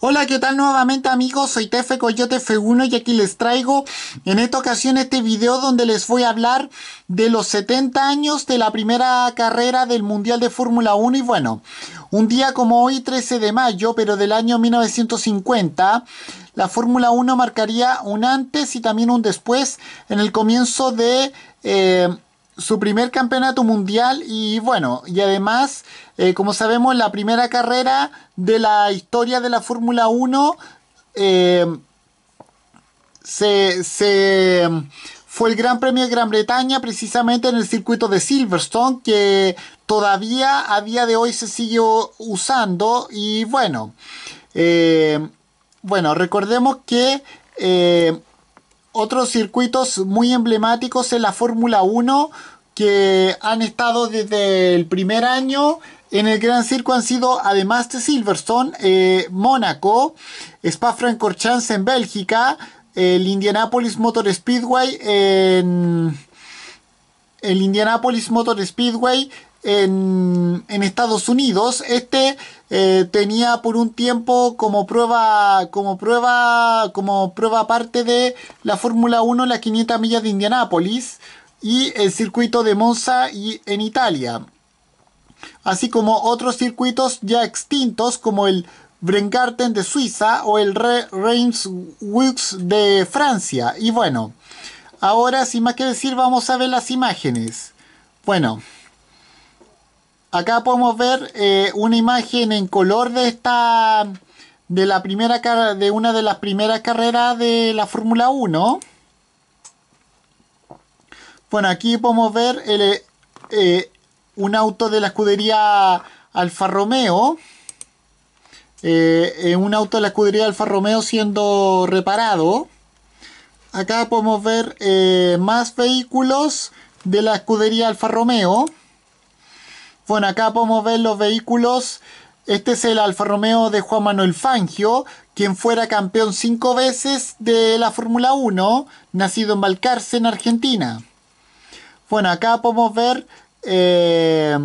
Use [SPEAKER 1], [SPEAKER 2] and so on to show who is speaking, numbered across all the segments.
[SPEAKER 1] Hola, ¿qué tal nuevamente amigos? Soy Tefe Coyote F1 y aquí les traigo en esta ocasión este video donde les voy a hablar de los 70 años de la primera carrera del Mundial de Fórmula 1 y bueno, un día como hoy 13 de mayo pero del año 1950 la Fórmula 1 marcaría un antes y también un después en el comienzo de... Eh, su primer campeonato mundial y bueno, y además, eh, como sabemos, la primera carrera de la historia de la Fórmula 1 eh, se, fue el Gran Premio de Gran Bretaña precisamente en el circuito de Silverstone que todavía a día de hoy se sigue usando y bueno, eh, bueno, recordemos que otros circuitos muy emblemáticos en la Fórmula 1 que han estado desde el primer año en el Gran Circo han sido, además de Silverstone, eh, Mónaco, Spa-Francorchamps en Bélgica, el Indianapolis Motor Speedway en... El Indianapolis Motor Speedway en, Estados Unidos. Este eh, tenía por un tiempo como prueba, como prueba, como prueba parte de la Fórmula 1 las 500 millas de Indianápolis y el circuito de Monza y en Italia, así como otros circuitos ya extintos como el Brengarten de Suiza o el Reims Wux de Francia. Y bueno, ahora sin más que decir vamos a ver las imágenes. Bueno acá podemos ver eh, una imagen en color de esta de la primera de una de las primeras carreras de la Fórmula 1 bueno aquí podemos ver eh, un auto de la escudería Alfa Romeo eh, un auto de la escudería Alfa Romeo siendo reparado acá podemos ver más vehículos de la escudería Alfa Romeo bueno, acá podemos ver los vehículos. Este es el Alfa Romeo de Juan Manuel Fangio, quien fuera campeón cinco veces de la Fórmula 1, nacido en Balcarce, en Argentina. Bueno, acá podemos ver... Eh,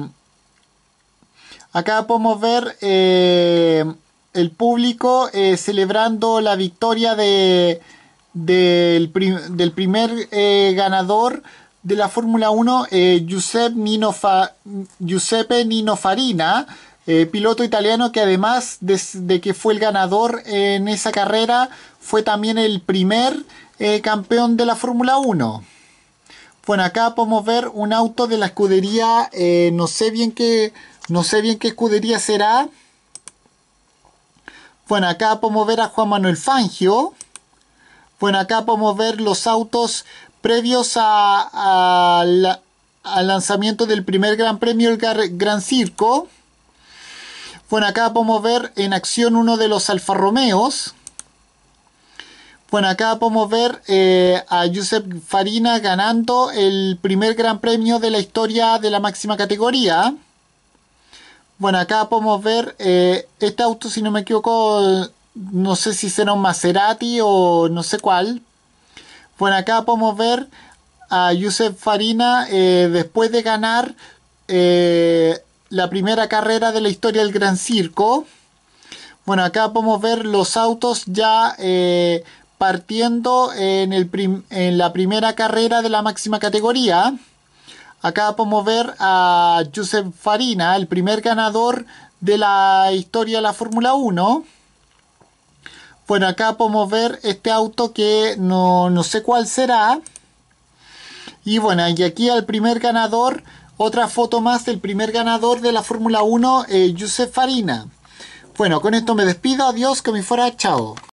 [SPEAKER 1] acá podemos ver eh, el público eh, celebrando la victoria del, primer ganador de la Fórmula 1, eh, Giuseppe, Giuseppe, Ninofarina, eh, piloto italiano que además de que fue el ganador en esa carrera, fue también el primer eh, campeón de la Fórmula 1. Bueno, acá podemos ver un auto de la escudería, no sé bien qué, no sé bien qué escudería será. Bueno, acá podemos ver a Juan Manuel Fangio. Bueno, acá podemos ver los autos previos al lanzamiento del primer Gran Premio, el Gran Circo. Bueno, acá podemos ver en acción uno de los Alfa Romeos. Bueno, acá podemos ver eh, a Josep Farina ganando el primer Gran Premio de la historia de la máxima categoría. Bueno, acá podemos ver eh, este auto, si no me equivoco, no sé si será un Maserati o no sé cuál, bueno, acá podemos ver a Yusef Farina eh, después de ganar eh, la primera carrera de la historia del Gran Circo. Bueno, acá podemos ver los autos ya eh, partiendo en, en la primera carrera de la máxima categoría. Acá podemos ver a Joseph Farina, el primer ganador de la historia de la Fórmula 1. Bueno, acá podemos ver este auto que no, no sé cuál será. Y bueno, y aquí al primer ganador, otra foto más del primer ganador de la Fórmula 1, eh, Josef Farina. Bueno, con esto me despido, adiós, que me fuera, chao.